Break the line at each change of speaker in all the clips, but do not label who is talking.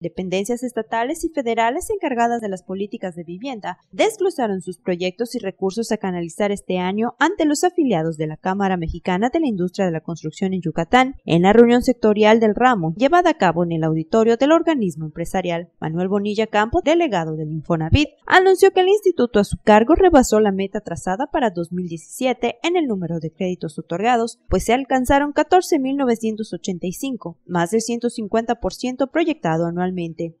Dependencias estatales y federales encargadas de las políticas de vivienda desglosaron sus proyectos y recursos a canalizar este año ante los afiliados de la Cámara Mexicana de la Industria de la Construcción en Yucatán en la reunión sectorial del ramo llevada a cabo en el auditorio del organismo empresarial. Manuel Bonilla Campo, delegado del Infonavit, anunció que el instituto a su cargo rebasó la meta trazada para 2017 en el número de créditos otorgados, pues se alcanzaron 14.985, más del 150% proyectado anualmente.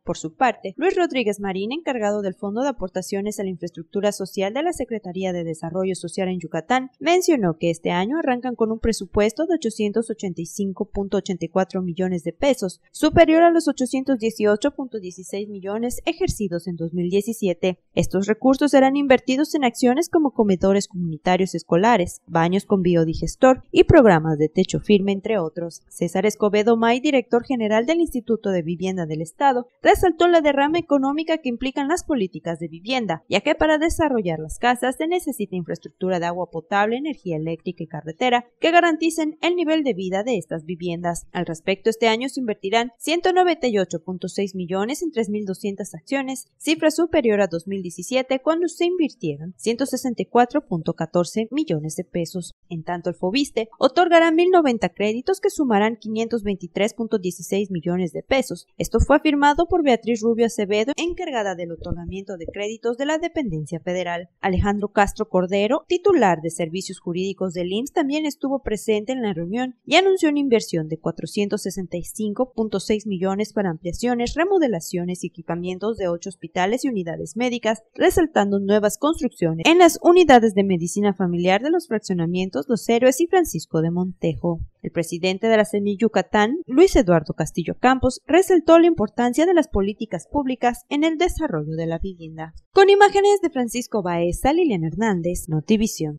Por su parte, Luis Rodríguez Marín, encargado del Fondo de Aportaciones a la Infraestructura Social de la Secretaría de Desarrollo Social en Yucatán, mencionó que este año arrancan con un presupuesto de 885.84 millones de pesos, superior a los 818.16 millones ejercidos en 2017. Estos recursos serán invertidos en acciones como comedores comunitarios escolares, baños con biodigestor y programas de techo firme, entre otros. César Escobedo May, director general del Instituto de Vivienda del Estado, Estado, resaltó la derrama económica que implican las políticas de vivienda, ya que para desarrollar las casas se necesita infraestructura de agua potable, energía eléctrica y carretera que garanticen el nivel de vida de estas viviendas. Al respecto, este año se invertirán 198.6 millones en 3.200 acciones, cifra superior a 2017 cuando se invirtieron 164.14 millones de pesos. En tanto, el FOBISTE otorgará 1.090 créditos que sumarán 523.16 millones de pesos. Esto fue firmado por Beatriz Rubio Acevedo, encargada del otorgamiento de créditos de la dependencia federal. Alejandro Castro Cordero, titular de Servicios Jurídicos del IMSS, también estuvo presente en la reunión y anunció una inversión de 465.6 millones para ampliaciones, remodelaciones y equipamientos de ocho hospitales y unidades médicas, resaltando nuevas construcciones en las unidades de medicina familiar de los fraccionamientos Los Héroes y Francisco de Montejo. El presidente de la CENI Yucatán, Luis Eduardo Castillo Campos, resaltó la importancia de las políticas públicas en el desarrollo de la vivienda. Con imágenes de Francisco Baeza, Lilian Hernández, Notivisión.